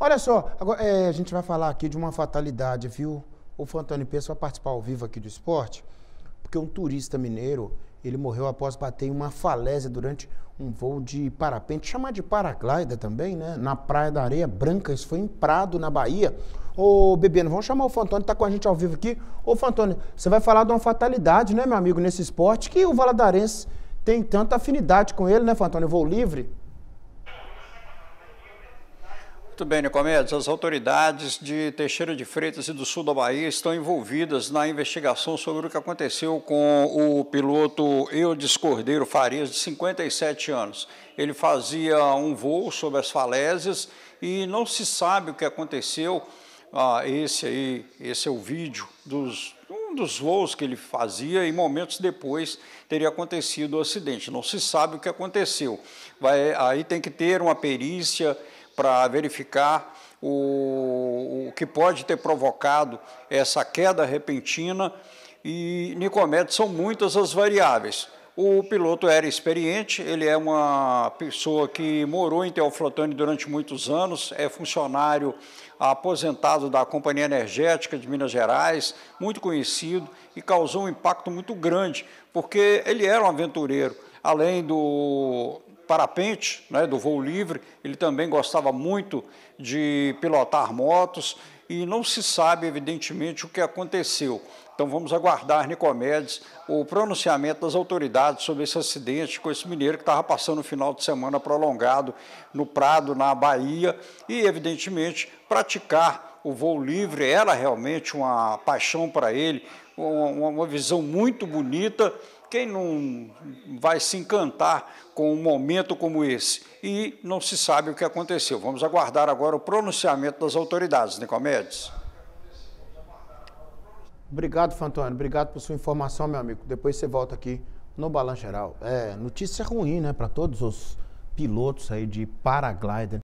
Olha só, agora, é, a gente vai falar aqui de uma fatalidade, viu? O Fantoni Pessoa é participar ao vivo aqui do esporte, porque um turista mineiro, ele morreu após bater em uma falésia durante um voo de parapente, chamar de paraglida também, né? Na Praia da Areia Branca, isso foi em Prado, na Bahia. Ô, Bebendo, vamos chamar o Fantoni, tá com a gente ao vivo aqui. Ô, Fantoni, você vai falar de uma fatalidade, né, meu amigo, nesse esporte, que o Valadarense tem tanta afinidade com ele, né, Fantoni? Voo livre? Muito bem, Nicomedes, as autoridades de Teixeira de Freitas e do sul da Bahia estão envolvidas na investigação sobre o que aconteceu com o piloto Eudes Cordeiro Farias, de 57 anos. Ele fazia um voo sobre as falésias e não se sabe o que aconteceu. Ah, esse aí, esse é o vídeo dos um dos voos que ele fazia e momentos depois teria acontecido o acidente. Não se sabe o que aconteceu. Vai, aí tem que ter uma perícia para verificar o, o, que pode ter provocado essa queda repentina. E Nicomedes são muitas as variáveis. O piloto era experiente, ele é uma pessoa que morou em Teoflotone durante muitos anos, é funcionário aposentado da Companhia Energética de Minas Gerais, muito conhecido e causou um impacto muito grande, porque ele era um aventureiro, além do parapente, né, do voo livre, ele também gostava muito de pilotar motos e não se sabe, evidentemente, o que aconteceu. Então vamos aguardar, Nicomedes, o pronunciamento das autoridades sobre esse acidente com esse mineiro que estava passando o final de semana prolongado no Prado, na Bahia, e, evidentemente, praticar o voo livre era realmente uma paixão para ele, uma, uma visão muito bonita. Quem não vai se encantar com um momento como esse? E não se sabe o que aconteceu. Vamos aguardar agora o pronunciamento das autoridades, Nicomedes. Obrigado, Fantônio. Obrigado por sua informação, meu amigo. Depois você volta aqui no Balanço Geral. É, notícia ruim, né, para todos os pilotos aí de paraglider.